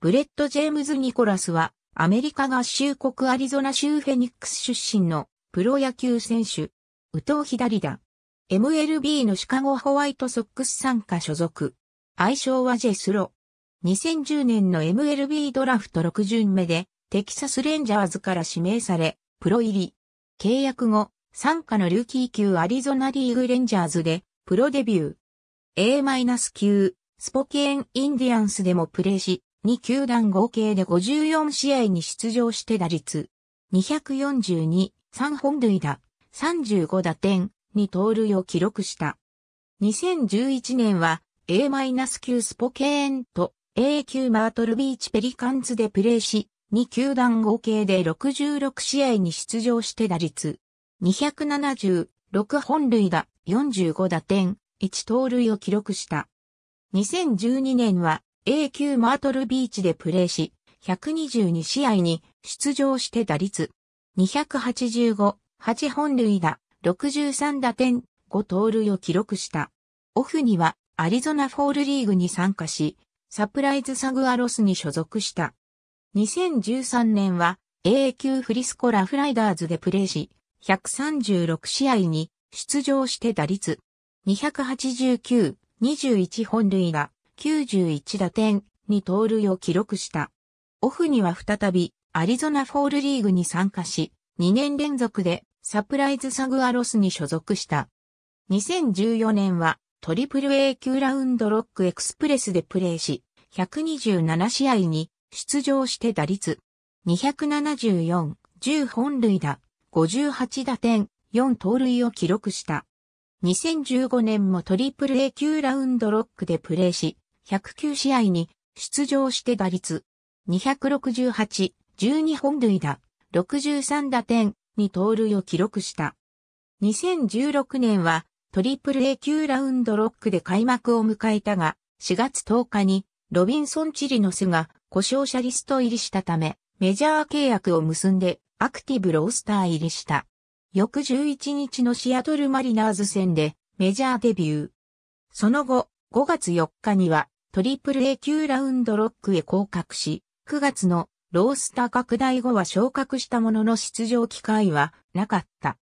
ブレット・ジェームズ・ニコラスは、アメリカ合衆国アリゾナ州フェニックス出身のプロ野球選手、右投左打。MLB のシカゴホワイトソックス参加所属。愛称はジェスロ。2010年の MLB ドラフト6巡目で、テキサスレンジャーズから指名され、プロ入り。契約後、参加のルーキー級アリゾナリーグレンジャーズで、プロデビュー。A- 9スポケーン・インディアンスでもプレーし、2球団合計で54試合に出場して打率、242、3本塁打、35打点、2盗塁を記録した。2011年は A-9 スポケーンと A 級マートルビーチペリカンズでプレーし、2球団合計で66試合に出場して打率、276本塁打、45打点、1盗塁を記録した。2012年は a 級マートルビーチでプレーし、122試合に出場して打率285、8本塁打、63打点、5盗塁を記録した。オフにはアリゾナフォールリーグに参加し、サプライズサグアロスに所属した。2013年は A 級フリスコラフライダーズでプレーし、136試合に出場して打率289、21本塁打、91打点、2盗塁を記録した。オフには再び、アリゾナフォールリーグに参加し、2年連続でサプライズサグアロスに所属した。2014年はトリプル A 級ラウンドロックエクスプレスでプレーし、127試合に出場して打率274、10本塁打、58打点、4盗塁を記録した。2015年もトリプル A 級ラウンドロックでプレーし、109試合に出場して打率268、12本塁打、63打点に盗塁を記録した。2016年はトリプル A 級ラウンドロックで開幕を迎えたが、4月10日にロビンソン・チリノスが故障者リスト入りしたため、メジャー契約を結んでアクティブロースター入りした。翌11日のシアトルマリナーズ戦でメジャーデビュー。その後、5月4日にはトリプル A 級ラウンドロックへ降格し、9月のロースター拡大後は昇格したものの出場機会はなかった。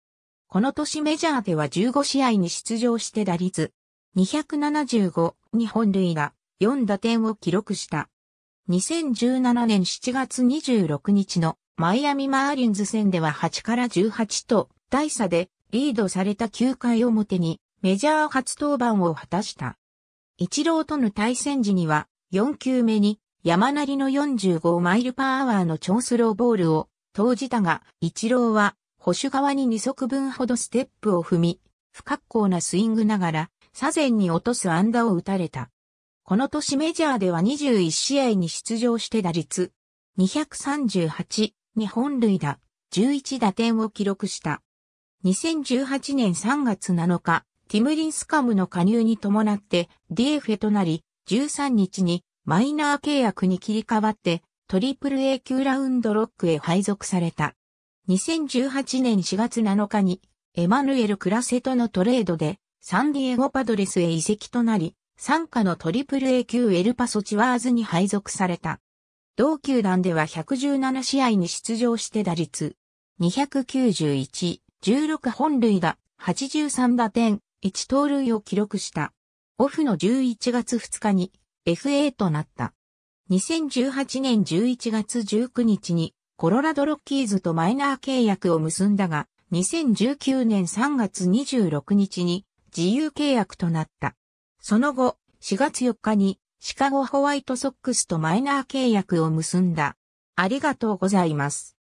この年メジャーでは15試合に出場して打率275に本塁打4打点を記録した。2017年7月26日のマイアミマーリンズ戦では8から18と大差でリードされた9回表にメジャー初登板を果たした。一郎との対戦時には、4球目に山なりの45マイルパーアワーの超スローボールを投じたが、一郎は保守側に2足分ほどステップを踏み、不格好なスイングながら、左前に落とす安打を打たれた。この年メジャーでは21試合に出場して打率238に本塁打11打点を記録した。2018年3月7日、ティムリンスカムの加入に伴って DFA となり、13日にマイナー契約に切り替わって、トリプル A 級ラウンドロックへ配属された。2018年4月7日に、エマヌエル・クラセとのトレードで、サンディエゴパドレスへ移籍となり、参加のトリプル A 級エルパソチワーズに配属された。同球団では117試合に出場して打率291、16本塁打、83打点、1盗塁を記録した。オフの11月2日に FA となった。2018年11月19日にコロラドロッキーズとマイナー契約を結んだが、2019年3月26日に自由契約となった。その後、4月4日にシカゴホワイトソックスとマイナー契約を結んだ。ありがとうございます。